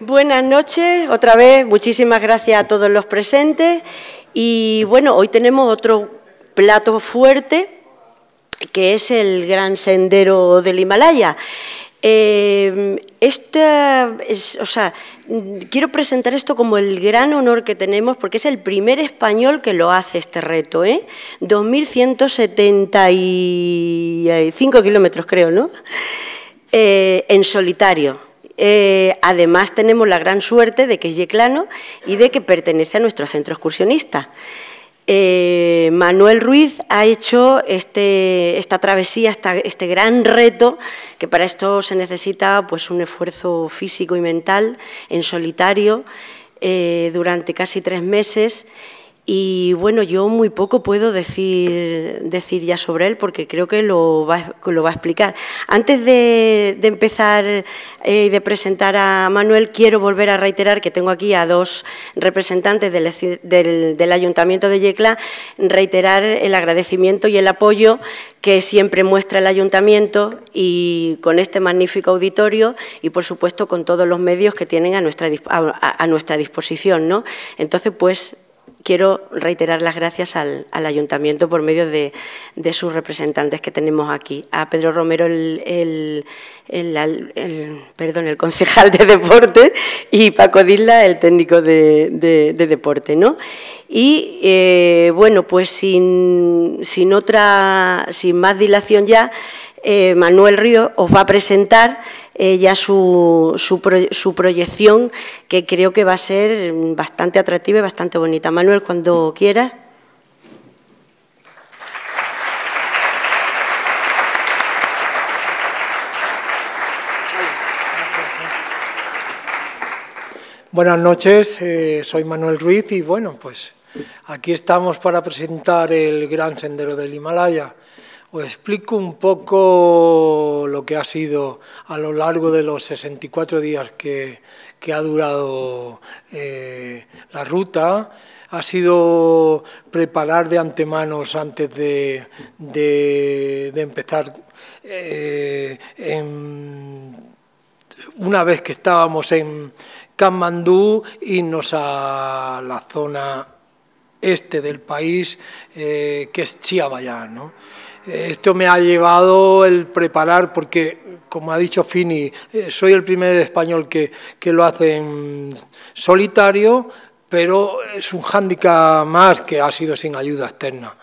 Buenas noches, otra vez muchísimas gracias a todos los presentes y bueno, hoy tenemos otro plato fuerte que es el Gran Sendero del Himalaya. Eh, esta es, o sea, quiero presentar esto como el gran honor que tenemos porque es el primer español que lo hace este reto, ¿eh? 2.175 kilómetros creo, ¿no? Eh, en solitario. Eh, además, tenemos la gran suerte de que es yeclano y de que pertenece a nuestro centro excursionista. Eh, Manuel Ruiz ha hecho este, esta travesía, este gran reto, que para esto se necesita pues, un esfuerzo físico y mental en solitario eh, durante casi tres meses y bueno, yo muy poco puedo decir, decir ya sobre él porque creo que lo va, lo va a explicar. Antes de, empezar eh, y de presentar a Manuel, quiero volver a reiterar que tengo aquí a dos representantes del, Ayuntamiento de Yecla, reiterar el agradecimiento y el apoyo que siempre muestra el ayuntamiento y con este magnífico auditorio y, por supuesto, con todos los medios que tienen a nuestra, a nuestra disposición. ¿no? Entonces, pues quiero reiterar las gracias al, al ayuntamiento por medio de, de, sus representantes que tenemos aquí. A Pedro Romero, el, perdón, el concejal de deporte, y Paco Dilla, el técnico de, deporte. ¿no? Y eh, bueno, pues sin, sin otra, sin más dilación ya. Eh, Manuel Río os va a presentar eh, ya su, su, su, proyección, que creo que va a ser bastante atractiva y bastante bonita. Manuel, cuando quieras. Buenas noches, eh, soy Manuel Ruiz y bueno, pues aquí estamos para presentar el Gran Sendero del Himalaya. Os explico un poco lo que ha sido a lo largo de los 64 días que, ha durado eh, la ruta. Ha sido preparar de antemano, antes de, empezar eh, una vez que estábamos en Kanmandú, irnos a la zona este del país, eh, que es Chiabaya. ¿no? Esto me ha llevado el preparar, porque como ha dicho Fini, eh, soy el primer español que, que lo hace en solitario, pero es un hándicap más que ha sido sin ayuda externa.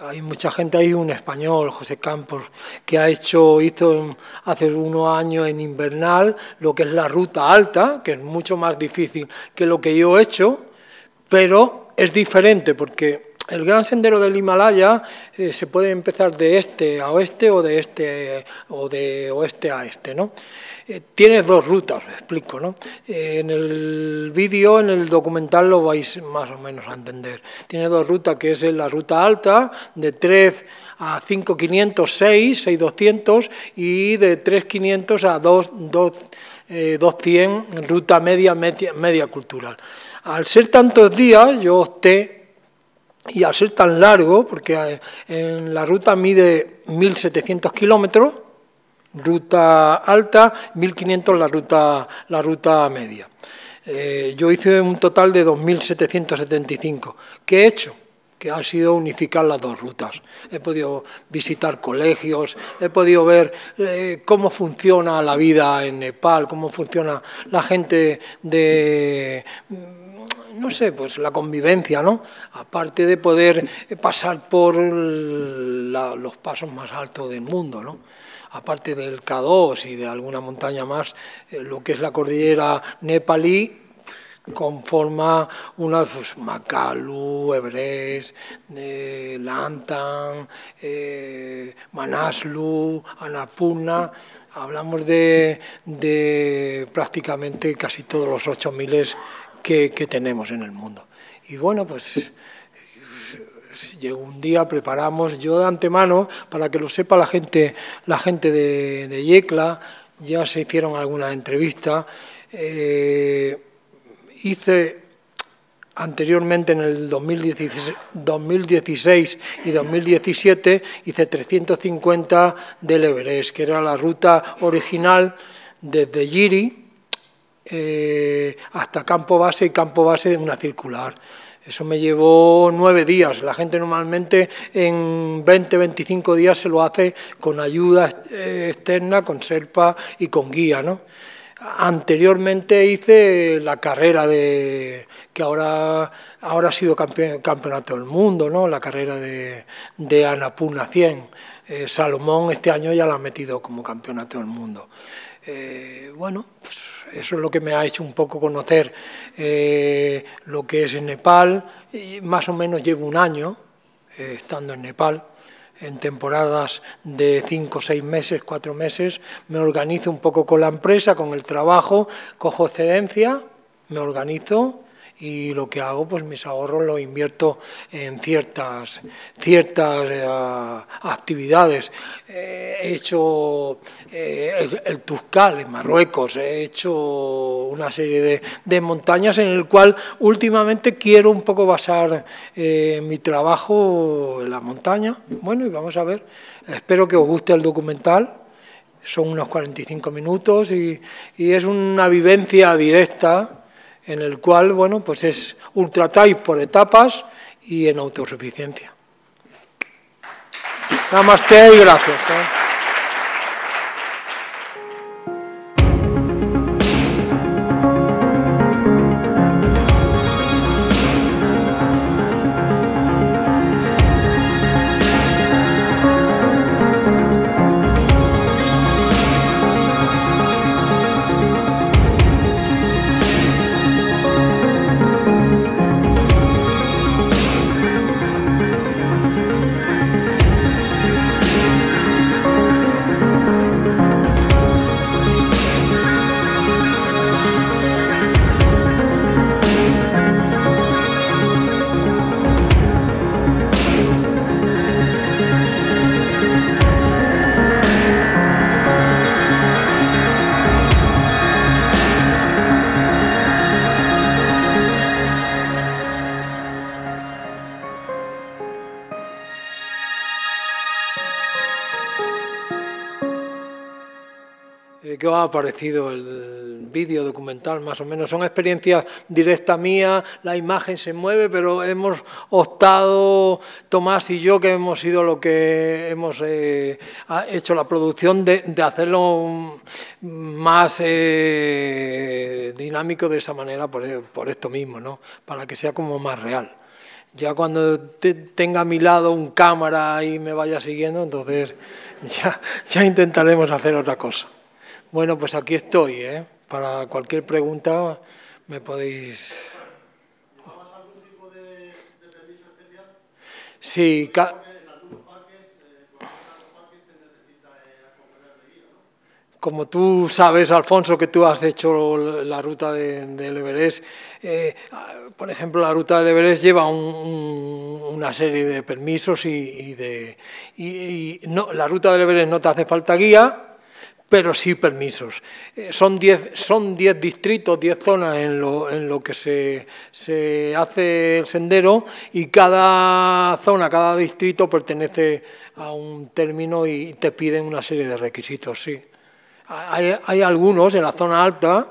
Hay mucha gente, hay un español, José Campos, que ha hecho, hizo hace unos años en invernal lo que es la ruta alta, que es mucho más difícil que lo que yo he hecho, pero es diferente porque el gran sendero del Himalaya eh, se puede empezar de este a oeste o de este o de oeste a este, ¿no? Eh, dos rutas, explico, ¿no? Eh, en el vídeo, en el documental lo vais más o menos a entender. Tiene dos rutas, que es la ruta alta de 3 a 5500, 6, 6200 y de 3500 a 2 200 ruta media, media media cultural. Al ser tantos días, yo opté y al ser tan largo, porque eh, en la ruta mide 1.700 kilómetros, ruta alta, 1.500 la ruta, la ruta media. Eh, yo hice un total de 2.775. ¿Qué he hecho? que ha sido unificar las dos rutas. He podido visitar colegios, he podido ver eh, cómo funciona la vida en Nepal, cómo funciona la gente de no sé, pues la convivencia, ¿no? Aparte de poder pasar por los pasos más altos del mundo, ¿no? Aparte del K2 y de alguna montaña más, eh, lo que es la cordillera nepalí conforma una, pues, Makalu, Everest, eh, Lantan, eh, Manaslu, Anapuna, hablamos de, de, prácticamente casi todos los 8.000 que, tenemos en el mundo. Y bueno, pues llegó un día, preparamos, yo de antemano, para que lo sepa la gente, la gente de, Yecla, ya se hicieron algunas entrevistas, eh, hice anteriormente en el 2016, y 2017 hice 350 del Everest, que era la ruta original desde Giri, eh, hasta campo base y campo base de una circular. Eso me llevó nueve días. La gente normalmente en 20, 25 días se lo hace con ayuda eh, externa, con serpa y con guía, ¿no? Anteriormente hice la carrera de que ahora, ahora ha sido campeón campeonato del mundo, ¿no? La carrera de, de Anapurna 100. Eh, Salomón este año ya la ha metido como campeonato del mundo. bueno, pues eso es lo que me ha hecho un poco conocer eh, lo que es Nepal. Y más o menos llevo un año eh, estando en Nepal. En temporadas de cinco, seis meses, cuatro meses, me organizo un poco con la empresa, con el trabajo, cojo excedencia, me organizo y lo que hago, pues mis ahorros los invierto en ciertas, ciertas eh, actividades. Eh, he hecho eh, el, Tuscal en Marruecos, he hecho una serie de, montañas en el cual últimamente quiero un poco basar mi trabajo en la montaña. Bueno, y vamos a ver, espero que os guste el documental son unos 45 minutos y, y, es una vivencia directa en el cual, bueno, pues es ultra-type por etapas y en autosuficiencia. Namaste y gracias. ¿eh? ha aparecido el vídeo documental, más o menos. Son experiencias directa mía. la imagen se mueve, pero hemos optado, Tomás y yo, que hemos sido lo que hemos eh, hecho la producción, de, hacerlo mm, más eh, dinámico de esa manera, por, eh, esto mismo, para que sea como más real ya cuando tenga a mi lado un cámara y me vaya siguiendo, entonces ya, ya intentaremos hacer otra cosa. Bueno, pues aquí estoy, ¿eh? Para cualquier pregunta me podéis... algún tipo de, permiso especial? Sí, como tú sabes, Alfonso, que tú has hecho la ruta de, Everest, eh, por ejemplo, la ruta del Everest lleva una serie de permisos y, de... la ruta del Everest no te hace falta guía, pero sí permisos. Eh, son 10 son diez distritos, 10 zonas en lo, en lo que se, hace el sendero y cada zona, cada distrito pertenece a un término y te piden una serie de requisitos, sí. Hay, algunos en la zona alta,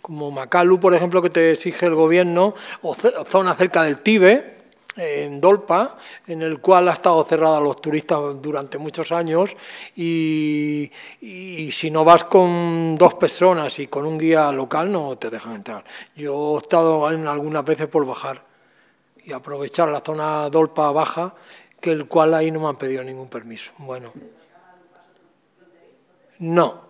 como Macalu, por ejemplo, que te exige el gobierno, o, zona cerca del Tíbet, en Dolpa, en el cual ha estado cerrada a los turistas durante muchos años y, si no vas con dos personas y con un guía local no te dejan entrar. Yo he estado algunas veces por bajar y aprovechar la zona Dolpa baja, que el cual ahí no me han pedido ningún permiso. Bueno, no,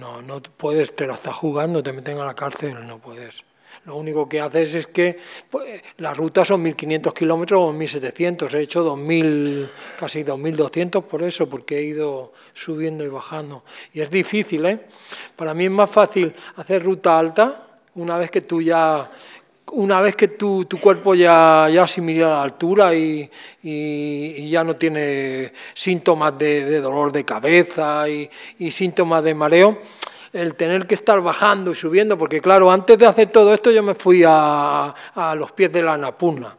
no, no puedes, te la estás jugando, te meten a la cárcel, no puedes. Lo único que haces es que pues, las rutas son 1.500 kilómetros o 1.700. He hecho 2.000, casi 2.200 por eso, porque he ido subiendo y bajando. Y es difícil, ¿eh? Para mí es más fácil hacer ruta alta una vez que tú ya una vez que tu, tu cuerpo ya, ya asimila la altura y, y, ya no tiene síntomas de, dolor de cabeza y, síntomas de mareo, el tener que estar bajando y subiendo, porque claro, antes de hacer todo esto yo me fui a, los pies de la Napuna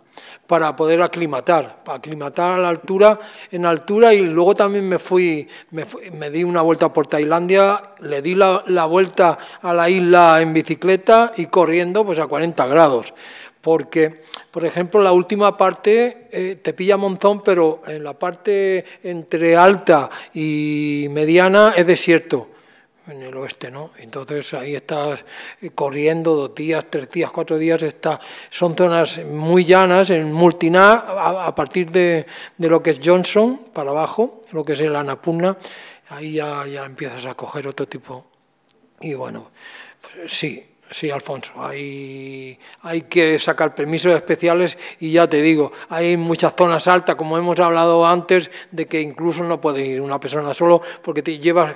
para poder aclimatar, para aclimatar a la altura, en altura y luego también me fui, me, di una vuelta por Tailandia, le di la, vuelta a la isla en bicicleta y corriendo pues a 40 grados, porque por ejemplo la última parte eh, te pilla monzón, pero en la parte entre alta y mediana es desierto en el oeste, ¿no? Entonces ahí estás eh, corriendo dos días, tres días, cuatro días, está, son zonas muy llanas, en Multiná, a, partir de, de, lo que es Johnson, para abajo, lo que es el Anapurna, ahí ya, ya empiezas a coger otro tipo. Y bueno, sí, Sí, Alfonso, hay, hay que sacar permisos especiales y ya te digo, hay muchas zonas altas, como hemos hablado antes, de que incluso no puede ir una persona solo porque te llevas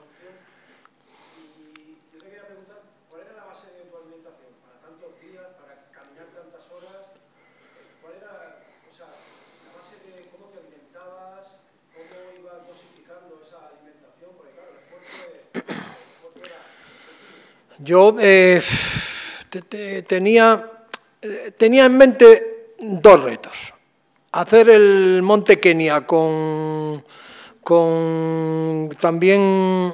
Yo eh, eh, tenía, en mente dos retos. Hacer el Monte Kenia con, también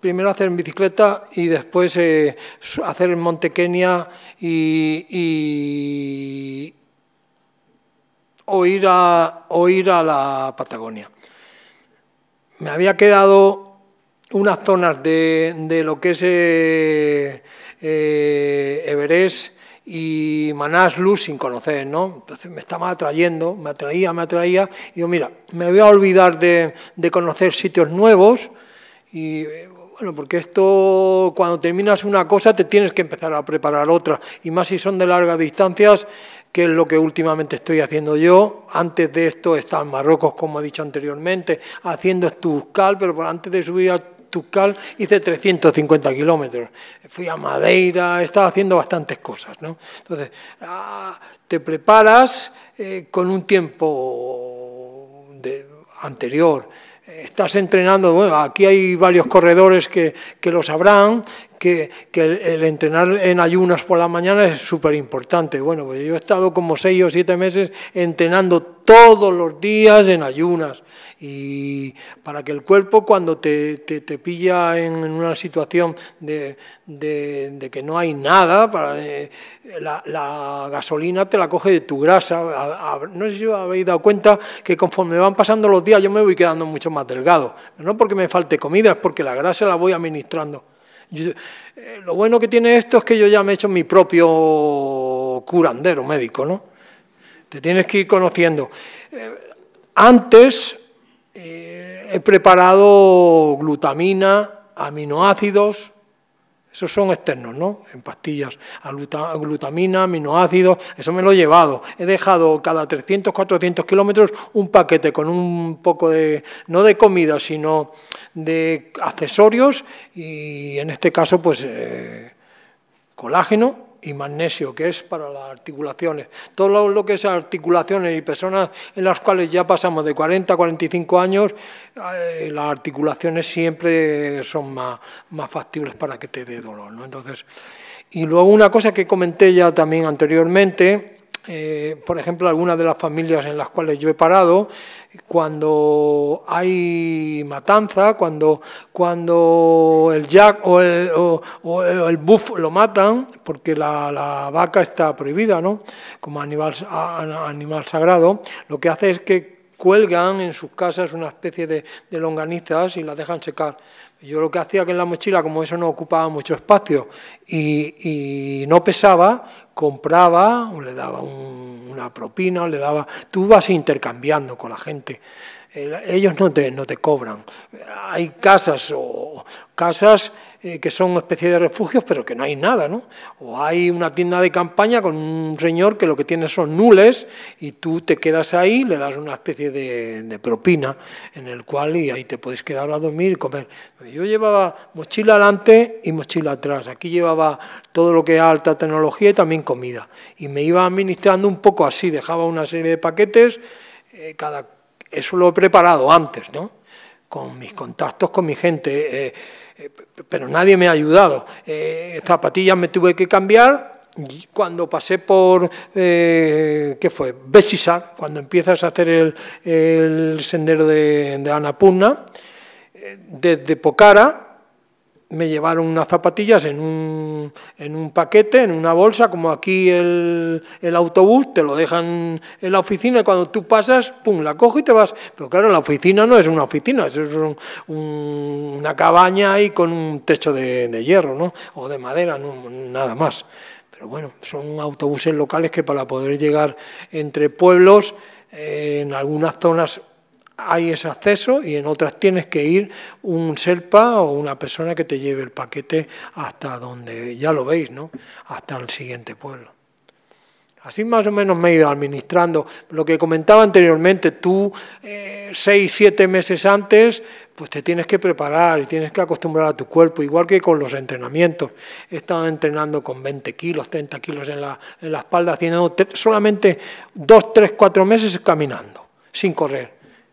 primero hacer en bicicleta y después eh, hacer el Monte Kenia y, y, o, ir a, o ir a la Patagonia. Me había quedado unas zonas de, de lo que es eh, eh, Everest y Manaslu sin conocer, ¿no? Entonces me estaba atrayendo, me atraía, me atraía, y yo, mira, me voy a olvidar de, conocer sitios nuevos, y bueno, porque esto, cuando terminas una cosa, te tienes que empezar a preparar otra, y más si son de largas distancias, que es lo que últimamente estoy haciendo yo. Antes de esto estaba en Marruecos, como he dicho anteriormente, haciendo Estuscal... pero antes de subir a hice 350 kilómetros, fui a Madeira, estaba haciendo bastantes cosas. ¿no? Entonces, ah, te preparas eh, con un tiempo anterior. Estás entrenando, bueno, aquí hay varios corredores que, que lo sabrán, que, que el, entrenar en ayunas por la mañana es súper importante. Bueno, pues yo he estado como seis o siete meses entrenando todos los días en ayunas. Y para que el cuerpo cuando te, te, pilla en, una situación de, que no hay nada, para, eh, la, gasolina te la coge de tu grasa. no sé si habéis dado cuenta que conforme van pasando los días yo me voy quedando mucho más delgado. no porque me falte comida, es porque la grasa la voy administrando. Eh, lo bueno que tiene esto es que yo ya me he hecho mi propio curandero médico, ¿no? Te tienes que ir conociendo. Eh, antes he preparado glutamina, aminoácidos, esos son externos, ¿no? En pastillas, glutamina, aminoácidos, eso me lo he llevado. He dejado cada 300, 400 kilómetros un paquete con un poco de, no de comida, sino de accesorios y en este caso, pues, eh, colágeno y magnesio, que es para las articulaciones. Todo lo que es articulaciones y personas en las cuales ya pasamos de 40 a 45 años, eh, las articulaciones siempre son más, más factibles para que te dé dolor. ¿no? Entonces, y luego una cosa que comenté ya también anteriormente, eh, por ejemplo, algunas de las familias en las cuales yo he parado, cuando hay matanza, cuando, el jack o el, buff lo matan, porque la, vaca está prohibida, ¿no? Como animal, sagrado, lo que hace es que cuelgan en sus casas una especie de, de longanizas y las dejan secar. Yo lo que hacía que en la mochila, como eso no ocupaba mucho espacio y, no pesaba, compraba o le daba una propina le daba... Tú vas intercambiando con la gente. Eh, ellos no te, no te cobran. Hay casas o casas eh, que son especie de refugios, pero que no hay nada, ¿no? O hay una tienda de campaña con un señor que lo que tiene son nules y tú te quedas ahí, le das una especie de, propina en el cual y ahí te puedes quedar a dormir y comer. Pues yo llevaba mochila adelante y mochila atrás. Aquí llevaba todo lo que es alta tecnología y también comida. Y me iba administrando un poco así, dejaba una serie de paquetes, eh, cada, eso lo he preparado antes, ¿no? Con mis contactos, con mi gente. Eh, eh, pero nadie me ha ayudado. Eh, zapatillas me tuve que cambiar. cuando pasé por, eh, ¿qué fue? Besisar, cuando empiezas a hacer el, sendero de, de Anapurna, eh, desde Pocara, me llevaron unas zapatillas en un, en un, paquete, en una bolsa, como aquí el, autobús, te lo dejan en la oficina y cuando tú pasas, pum, la cojo y te vas. Pero claro, la oficina no es una oficina, es una cabaña ahí con un techo de, hierro, ¿no? O de madera, nada más. Pero bueno, son autobuses locales que para poder llegar entre pueblos, eh, en algunas zonas hay ese acceso y en otras tienes que ir un serpa o una persona que te lleve el paquete hasta donde, ya lo veis, ¿no? Hasta el siguiente pueblo. Así más o menos me he ido administrando. Lo que comentaba anteriormente, tú eh, seis, siete meses antes, pues te tienes que preparar y tienes que acostumbrar a tu cuerpo, igual que con los entrenamientos. He estado entrenando con 20 kilos, 30 kilos en la, en la espalda, haciendo solamente dos, tres, cuatro meses caminando, sin correr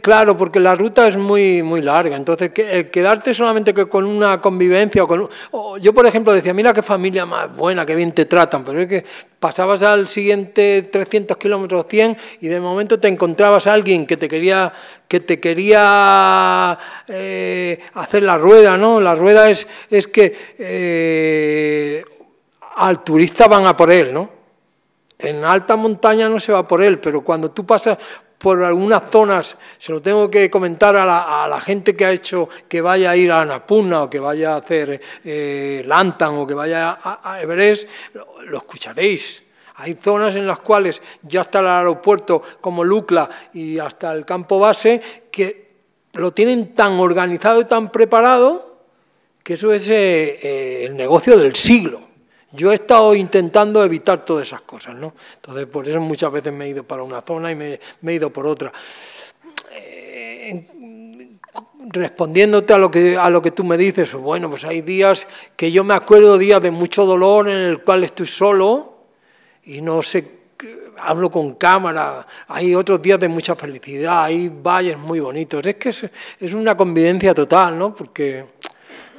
claro, porque la ruta es muy, muy larga, entonces quedarte solamente que con una convivencia, o con, yo por ejemplo decía, mira qué familia más buena, qué bien te tratan, pero es que pasabas al siguiente 300 kilómetros 100 y de momento te encontrabas a alguien que te quería que te quería eh, hacer la rueda no la rueda es es que eh, al turista van a por él no en alta montaña no se va por él, pero cuando tú pasas por algunas zonas, se lo tengo que comentar a la, gente que ha hecho que vaya a ir a Anapurna o que vaya a hacer eh, Lantan o que vaya a, Everest, lo, escucharéis. Hay zonas en las cuales ya hasta el aeropuerto como Lucla y hasta el campo base que lo tienen tan organizado y tan preparado que eso es eh, eh, el negocio del siglo. Yo he estado intentando evitar todas esas cosas, ¿no? Entonces, por eso muchas veces me he ido para una zona y me, he ido por otra. Eh, respondiéndote a lo, que, a lo que tú me dices, bueno, pues hay días que yo me acuerdo días de mucho dolor en el cual estoy solo y no sé, hablo con cámara, hay otros días de mucha felicidad, hay valles muy bonitos. Es que es, es una convivencia total, ¿no? Porque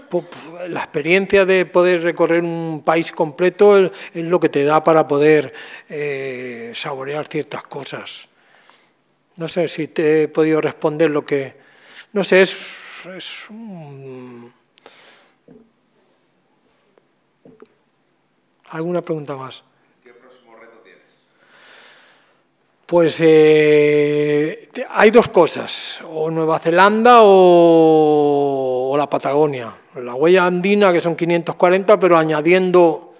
pues, la experiencia de poder recorrer un país completo es, lo que te da para poder eh, saborear ciertas cosas. No sé si te he podido responder lo que... No sé, es, ¿Alguna pregunta más? ¿Qué próximo reto tienes? Pues eh, hay dos cosas, o Nueva Zelanda o la Patagonia. Pues la huella andina, que son 540, pero añadiendo,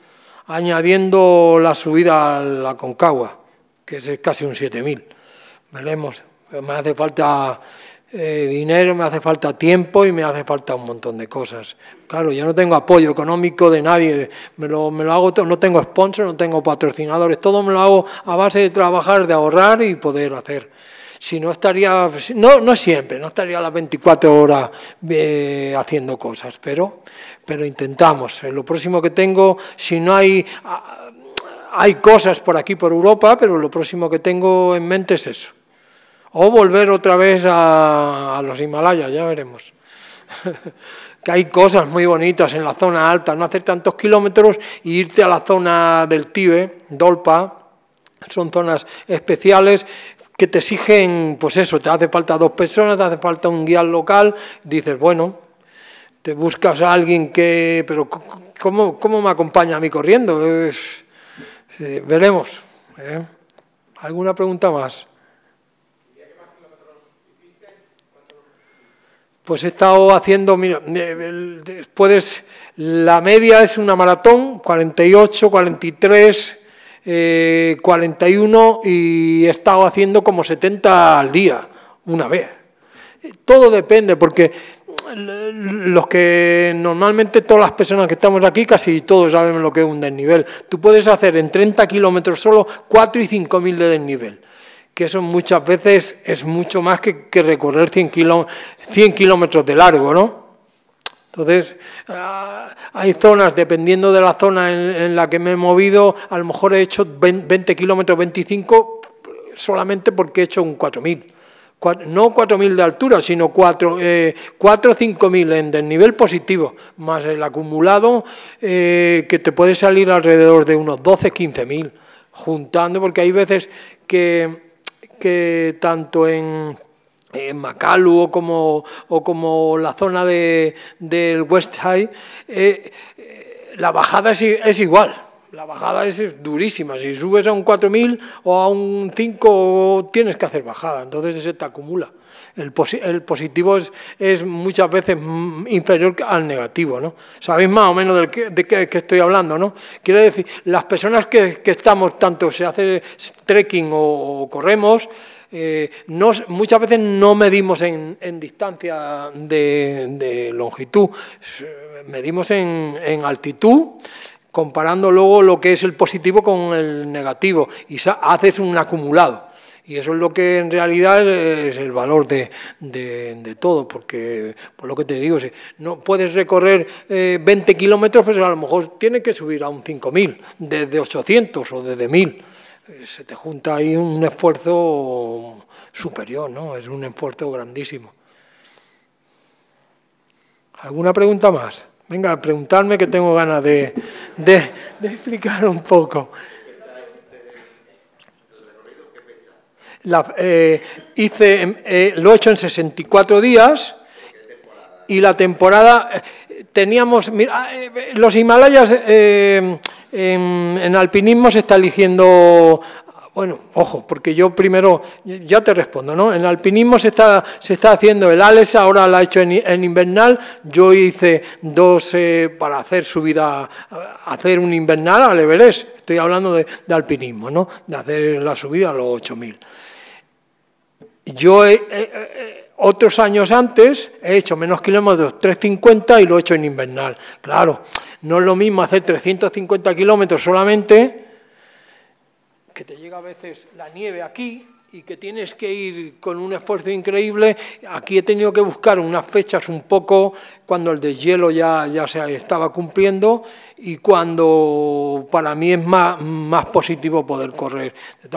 añadiendo la subida a la Concagua, que es casi un 7.000. me hace falta eh, dinero, me hace falta tiempo y me hace falta un montón de cosas. Claro, yo no tengo apoyo económico de nadie, me lo, me lo hago no tengo sponsor, no tengo patrocinadores, todo me lo hago a base de trabajar, de ahorrar y poder hacer. Si no estaría, no, no siempre, no estaría las 24 horas eh, haciendo cosas, pero, pero intentamos. Eh, lo próximo que tengo, si no hay, ah, hay cosas por aquí, por Europa, pero lo próximo que tengo en mente es eso. O volver otra vez a, los Himalayas, ya veremos. que hay cosas muy bonitas en la zona alta, no hacer tantos kilómetros e irte a la zona del Tíbet, Dolpa, son zonas especiales que te exigen, pues eso, te hace falta dos personas, te hace falta un guía local, dices, bueno, te buscas a alguien que, pero ¿cómo, cómo me acompaña a mí corriendo? Eh, veremos. ¿eh? ¿Alguna pregunta más? Pues he estado haciendo, mira, puedes, eh, la media es una maratón, 48, 43 eh, 41 y he estado haciendo como 70 al día, una vez. Todo depende, porque los que normalmente todas las personas que estamos aquí, casi todos sabemos lo que es un desnivel. Tú puedes hacer en 30 kilómetros solo 4 y 5 mil de desnivel, que eso muchas veces es mucho más que, que recorrer 100, kilómetros de largo, ¿no? Entonces, ah, hay zonas, dependiendo de la zona en, la que me he movido, a lo mejor he hecho 20 kilómetros, 25, solamente porque he hecho un 4.000. No 4.000 de altura, sino 4 eh, o 5.000 en nivel positivo, más el acumulado, eh, que te puede salir alrededor de unos 12, 15.000, juntando, porque hay veces que tanto en en Macalu o como, la zona del West High, eh, eh, la bajada es, igual. La bajada es durísima. Si subes a un 4000 o a un 5, tienes que hacer bajada. Entonces se te acumula. El, positivo es, muchas veces mm, inferior al negativo, ¿no? Sabéis más o menos de qué, estoy hablando, ¿no? Quiero decir, las personas que, estamos, tanto se hace trekking o corremos, eh, muchas veces no medimos en, distancia de, longitud, medimos en, altitud comparando luego lo que es el positivo con el negativo y haces un acumulado. Y eso es lo que en realidad es el valor de, todo, porque por lo que te digo, no puedes recorrer 20 eh, kilómetros, pero pues a lo mejor tiene que subir a un 5.000, desde 800 o desde 1.000 se te junta ahí un esfuerzo superior, ¿no? Es un esfuerzo grandísimo. ¿Alguna pregunta más? Venga, preguntarme que tengo ganas de, explicar un poco. Eh, hice, eh, lo he hecho en 64 días y la temporada eh, teníamos los Himalayas en, alpinismo se está eligiendo bueno, ojo, porque yo primero, ya te respondo, ¿no? En alpinismo se está, se está haciendo el ALES, ahora lo ha hecho en, invernal, yo hice dos eh, para hacer subida, hacer un invernal a Everest, estoy hablando de, alpinismo, ¿no? De hacer la subida a los 8.000. Yo he, otros años antes he hecho menos kilómetros, 350, y lo he hecho en invernal. Claro, no es lo mismo hacer 350 kilómetros solamente, que te llega a veces la nieve aquí y que tienes que ir con un esfuerzo increíble. Aquí he tenido que buscar unas fechas un poco cuando el deshielo ya, ya se estaba cumpliendo y cuando para mí es más, más positivo poder correr. De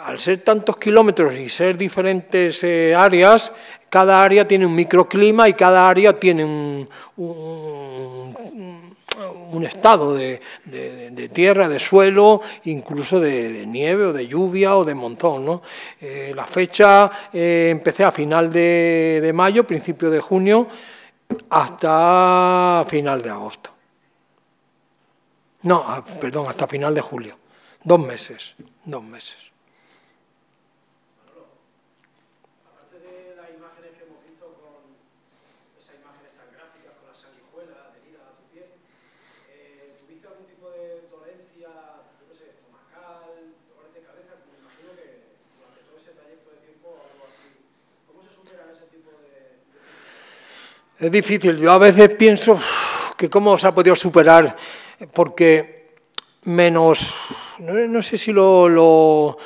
al ser tantos kilómetros y ser diferentes eh, áreas, cada área tiene un microclima y cada área tiene un, estado de, tierra, de suelo, incluso de, nieve o de lluvia o de monzón, ¿no? Eh, la fecha eh, empecé a final de mayo, principio de junio, hasta final de agosto. No, ah, perdón, hasta final de julio. Dos meses, dos meses. Es difícil. Yo a veces pienso que cómo se ha podido superar, porque menos, no, sé si lo,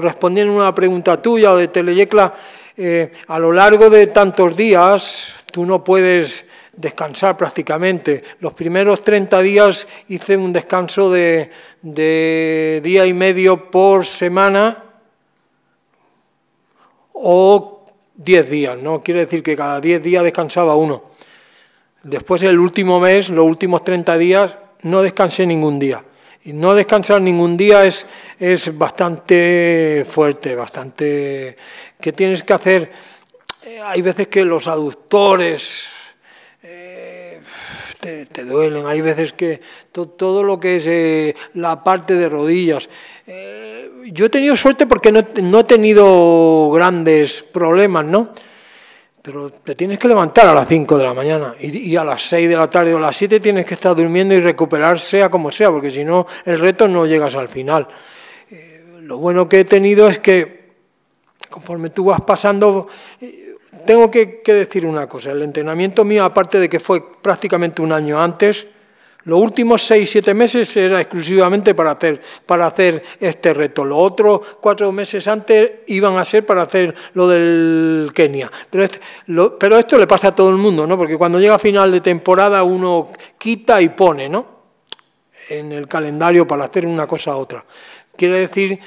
respondí en una pregunta tuya o de Teleyecla, eh, a lo largo de tantos días tú no puedes descansar prácticamente. Los primeros 30 días hice un descanso de, de día y medio por semana o 10 días, ¿no? Quiere decir que cada 10 días descansaba uno. Después, el último mes, los últimos 30 días, no descansé ningún día. Y no descansar ningún día es, es bastante fuerte, bastante... que tienes que hacer? Eh, hay veces que los aductores te, duelen. Hay veces que todo lo que es eh, la parte de rodillas. Eh, yo he tenido suerte porque no, he tenido grandes problemas, ¿no? Pero te tienes que levantar a las 5 de la mañana y, a las 6 de la tarde o a las 7 tienes que estar durmiendo y recuperar sea como sea, porque si no, el reto no llegas al final. Eh, lo bueno que he tenido es que conforme tú vas pasando tengo que, decir una cosa. El entrenamiento mío, aparte de que fue prácticamente un año antes, los últimos seis, siete meses era exclusivamente para hacer, para hacer este reto. Los otros cuatro meses antes iban a ser para hacer lo del Kenia. Pero, esto le pasa a todo el mundo, ¿no? Porque cuando llega final de temporada uno quita y pone, ¿no? En el calendario para hacer una cosa a otra. Quiere decir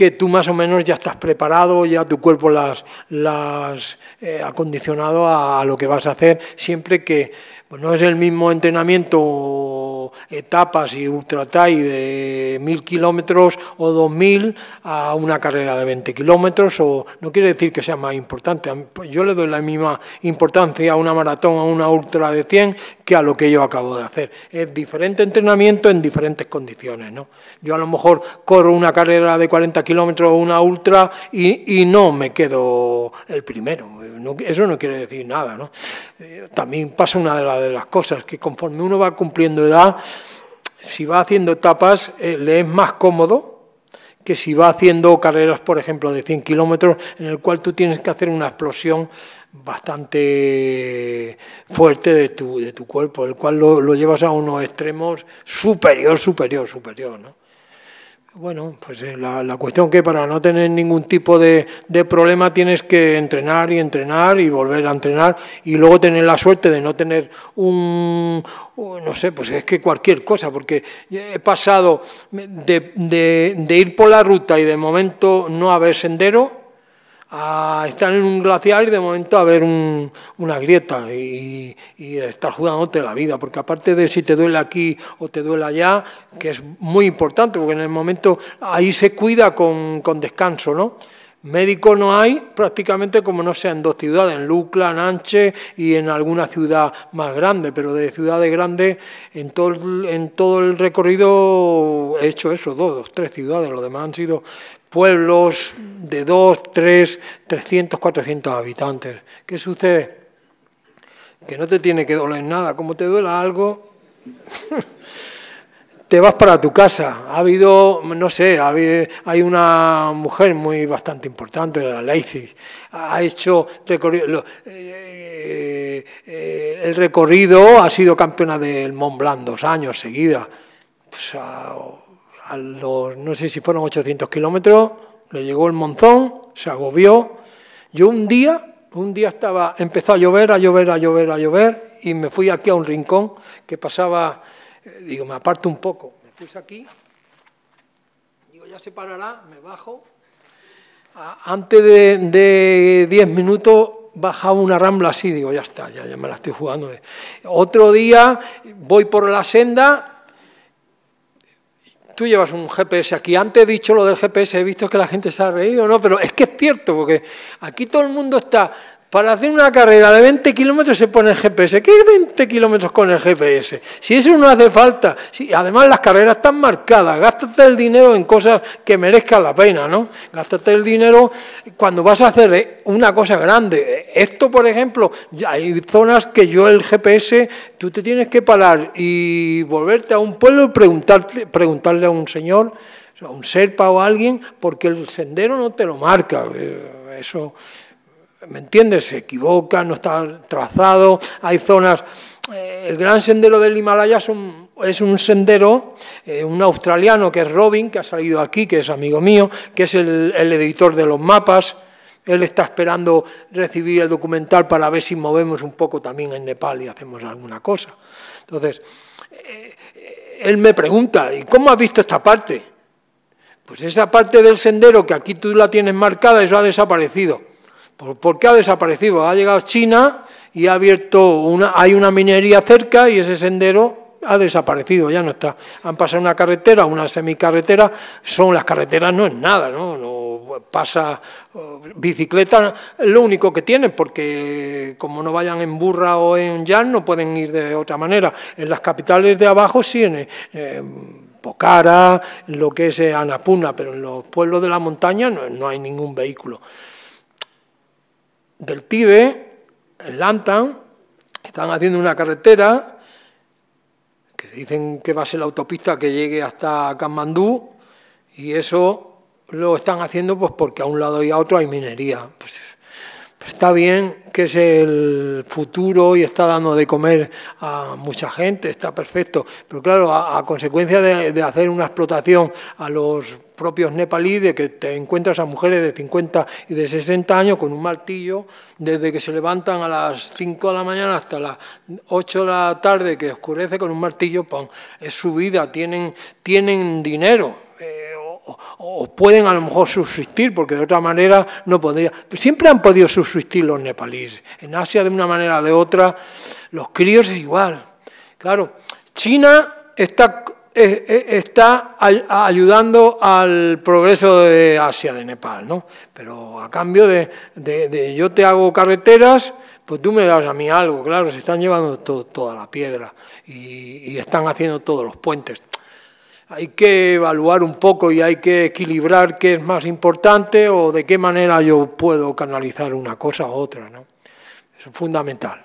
que tú más o menos ya estás preparado, ya tu cuerpo las, las eh, condicionado acondicionado a, lo que vas a hacer, siempre que pues, no es el mismo entrenamiento etapas y ultra tie de 1.000 kilómetros o 2000 a una carrera de 20 kilómetros, o no quiere decir que sea más importante. Pues, yo le doy la misma importancia a una maratón, a una ultra de 100, que a lo que yo acabo de hacer. Es diferente entrenamiento en diferentes condiciones. ¿no? Yo a lo mejor corro una carrera de 40 kilómetros o una ultra y, no me quedo el primero. eso no quiere decir nada. ¿no? Eh, también pasa una de las cosas, que conforme uno va cumpliendo edad, si va haciendo etapas, eh, le es más cómodo que si va haciendo carreras, por ejemplo, de 100 kilómetros, en el cual tú tienes que hacer una explosión bastante fuerte de tu, de tu cuerpo, el cual lo, lo llevas a unos extremos superior, superior, superior, ¿no? Bueno, pues eh, la, la, cuestión que para no tener ningún tipo de, problema tienes que entrenar y entrenar y volver a entrenar y luego tener la suerte de no tener un, no sé, pues es que cualquier cosa, porque he pasado de, de, de ir por la ruta y de momento no haber sendero a estar en un glaciar y de momento a ver una grieta y, estar jugándote la vida, porque aparte de si te duele aquí o te duele allá, que es muy importante, porque en el momento ahí se cuida con, con descanso, ¿no? médico no hay prácticamente como no sea en dos ciudades, en Lucla, en Anche y en alguna ciudad más grande, pero de ciudades grandes en todo, el, recorrido he hecho eso, dos, dos, tres ciudades, los demás han sido pueblos de dos, tres, trescientos, cuatrocientos habitantes. ¿Qué sucede? Que no te tiene que doler nada, como te duela algo... te vas para tu casa. Ha habido, no sé, hay una mujer muy bastante importante, la Leipzig, ha hecho eh, eh, el recorrido, ha sido campeona del Mont Blanc dos años seguida. Pues a, no sé si fueron 800 kilómetros, le llegó el monzón, se agobió. Yo un día, un día estaba, empezó a llover, a llover, a llover, a llover, y me fui aquí a un rincón que pasaba eh, digo, me aparto un poco, me puse aquí, digo, ya se parará, me bajo. antes de 10 minutos bajaba una rambla así, digo, ya está, ya, ya me la estoy jugando. Otro día voy por la senda, tú llevas un GPS aquí. Antes he dicho lo del GPS, he visto que la gente se ha reído, no, pero es que es cierto, porque aquí todo el mundo está para hacer una carrera de 20 kilómetros se pone el GPS. ¿Qué 20 kilómetros con el GPS? Si eso no hace falta. Si, además, las carreras están marcadas. Gástate el dinero en cosas que merezcan la pena, ¿no? Gástate el dinero cuando vas a hacer una cosa grande. Esto, por ejemplo, hay zonas que yo el GPS, tú te tienes que parar y volverte a un pueblo y preguntarle a un señor, a un serpa o a alguien, porque el sendero no te lo marca. Eh, eso. ¿Me entiendes? Se equivoca, no está trazado, hay zonas... Eh, el gran sendero del Himalaya es un, sendero, eh, un australiano que es Robin, que ha salido aquí, que es amigo mío, que es el, editor de los mapas, él está esperando recibir el documental para ver si movemos un poco también en Nepal y hacemos alguna cosa. Entonces, eh, él me pregunta, ¿y cómo has visto esta parte? Pues esa parte del sendero que aquí tú la tienes marcada, eso ha desaparecido. ¿Por, qué ha desaparecido? Ha llegado China y ha abierto una, hay una minería cerca y ese sendero ha desaparecido, ya no está. Han pasado una carretera, una semicarretera, son las carreteras, no es nada, ¿no? pasa oh, bicicleta, lo único que tienen, porque como no vayan en burra o en yan, no pueden ir de otra manera. En las capitales de abajo sí, en, Pocara, lo que es eh, Anapuna, pero en los pueblos de la montaña no hay ningún vehículo del Tibe, en Lantan, están haciendo una carretera que dicen que va a ser la autopista que llegue hasta Kanmandú, y eso lo están haciendo pues porque a un lado y a otro hay minería. Pues, Está bien que es el futuro y está dando de comer a mucha gente, está perfecto, pero claro, a, consecuencia de, hacer una explotación a los propios nepalíes, de que te encuentras a mujeres de 50 y de 60 años con un martillo, desde que se levantan a las 5 de la mañana hasta las 8 de la tarde, que oscurece con un martillo, es su vida, tienen, tienen dinero o, pueden a lo mejor subsistir, porque de otra manera no podría. Siempre han podido subsistir los nepalíes. En Asia, de una manera o de otra, los críos es igual. Claro, China está, está ayudando al progreso de Asia, de Nepal, ¿no? Pero a cambio de, de, yo te hago carreteras pues tú me das a mí algo, claro, se están llevando toda la piedra y, y, están haciendo todos los puentes hay que evaluar un poco y hay que equilibrar qué es más importante o de qué manera yo puedo canalizar una cosa u otra. ¿no? Es fundamental.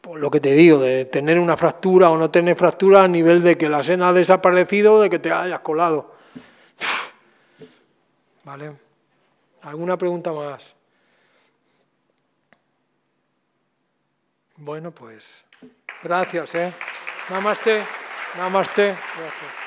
Por lo que te digo, de tener una fractura o no tener fractura a nivel de que la cena ha desaparecido o de que te hayas colado. ¿Vale? ¿Alguna pregunta más? Bueno, pues gracias. ¿eh? Namaste. Namaste. Gracias.